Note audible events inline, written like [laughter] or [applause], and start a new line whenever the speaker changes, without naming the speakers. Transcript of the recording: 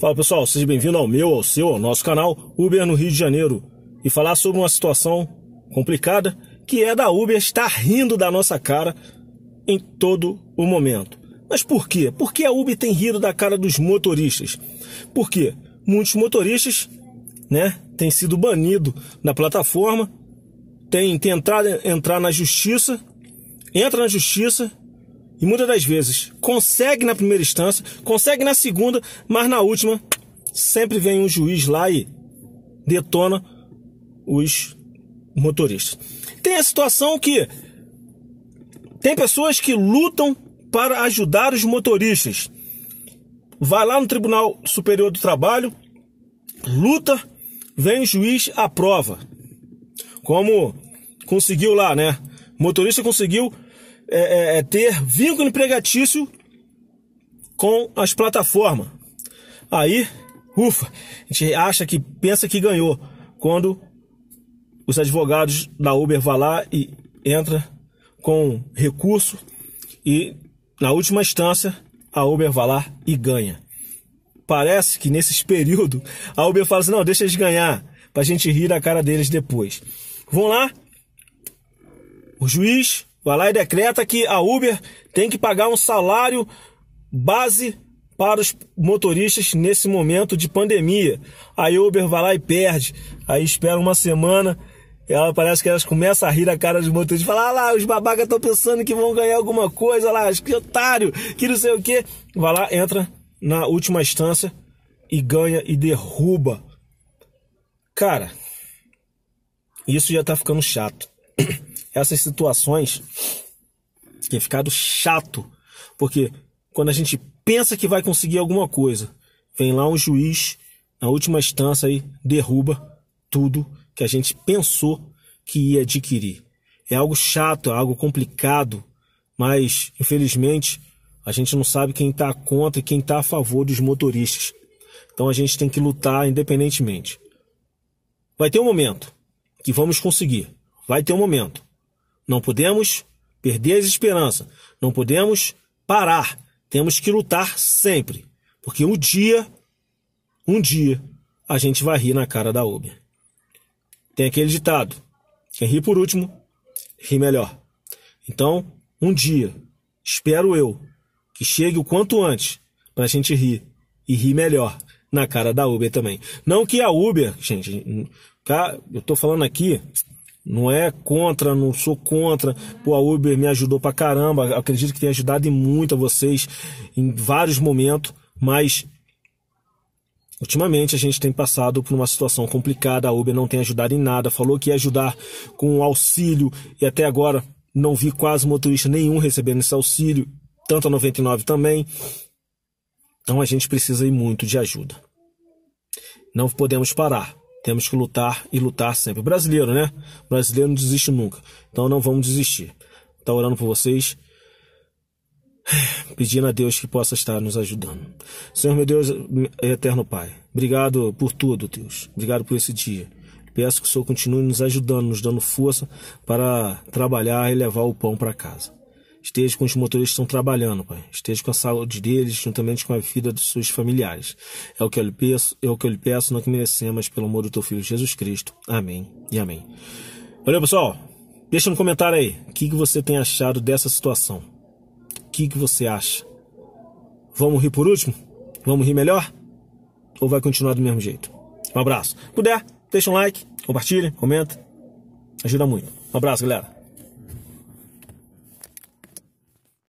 Fala pessoal, seja bem-vindo ao meu, ao seu, ao nosso canal Uber no Rio de Janeiro e falar sobre uma situação complicada que é da Uber estar rindo da nossa cara em todo o momento. Mas por quê? Por que a Uber tem rido da cara dos motoristas? Por quê? Muitos motoristas, né, têm sido banido da plataforma, têm tentado entrar na justiça, entra na justiça e muitas das vezes consegue na primeira instância, consegue na segunda, mas na última sempre vem um juiz lá e detona os motoristas. Tem a situação que tem pessoas que lutam para ajudar os motoristas. Vai lá no Tribunal Superior do Trabalho, luta, vem o juiz, aprova. Como conseguiu lá, né? O motorista conseguiu é, é, é, ter vínculo empregatício com as plataformas. Aí, ufa, a gente acha que pensa que ganhou quando os advogados da Uber vão lá e entra com recurso e na última instância a Uber vai lá e ganha. Parece que nesses [laughs] períodos a Uber fala assim: não, deixa eles ganhar, para a gente rir da cara deles depois. Vão lá, o juiz Vai lá e decreta que a Uber tem que pagar um salário base para os motoristas nesse momento de pandemia. A Uber vai lá e perde. Aí espera uma semana, ela parece que elas começam a rir a cara dos motoristas, falar ah lá, os babacas estão pensando que vão ganhar alguma coisa lá, que otário, que não sei o quê. Vai lá, entra na última instância e ganha e derruba. Cara, isso já tá ficando chato. [clears throat] essas situações tem ficado chato, porque quando a gente pensa que vai conseguir alguma coisa, vem lá um juiz, na última instância, e derruba tudo que a gente pensou que ia adquirir. É algo chato, é algo complicado, mas infelizmente a gente não sabe quem está contra e quem está a favor dos motoristas. Então a gente tem que lutar independentemente. Vai ter um momento que vamos conseguir. Vai ter um momento não podemos perder a esperança. Não podemos parar. Temos que lutar sempre. Porque um dia, um dia, a gente vai rir na cara da Uber. Tem aquele ditado: quem ri por último, ri melhor. Então, um dia, espero eu, que chegue o quanto antes para a gente rir e rir melhor na cara da Uber também. Não que a Uber, gente, eu tô falando aqui não é contra, não sou contra. Pô, a Uber me ajudou pra caramba. Acredito que tem ajudado e muito a vocês em vários momentos, mas Ultimamente a gente tem passado por uma situação complicada, a Uber não tem ajudado em nada, falou que ia ajudar com auxílio e até agora não vi quase motorista nenhum recebendo esse auxílio, tanto a 99 também. Então a gente precisa ir muito de ajuda. Não podemos parar. Temos que lutar e lutar sempre. Brasileiro, né? Brasileiro não desiste nunca. Então não vamos desistir. Tá orando por vocês. [sighs] Pedindo a Deus que possa estar nos ajudando. Senhor meu Deus, eterno Pai, obrigado por tudo, Deus. Obrigado por esse dia. Peço que o Senhor continue nos ajudando, nos dando força para trabalhar e levar o pão para casa. Esteja com os motoristas que estão trabalhando, pai. Esteja com a saúde deles, juntamente com a vida dos seus familiares. É o que eu lhe peço, é o que eu lhe peço, não que merecemos, mas pelo amor do teu filho Jesus Cristo. Amém e amém. Valeu, pessoal. Deixa no comentário aí o que, que você tem achado dessa situação. O que, que você acha? Vamos rir por último? Vamos rir melhor? Ou vai continuar do mesmo jeito? Um abraço. Se puder, deixa um like, compartilha, comenta. Ajuda muito. Um abraço, galera.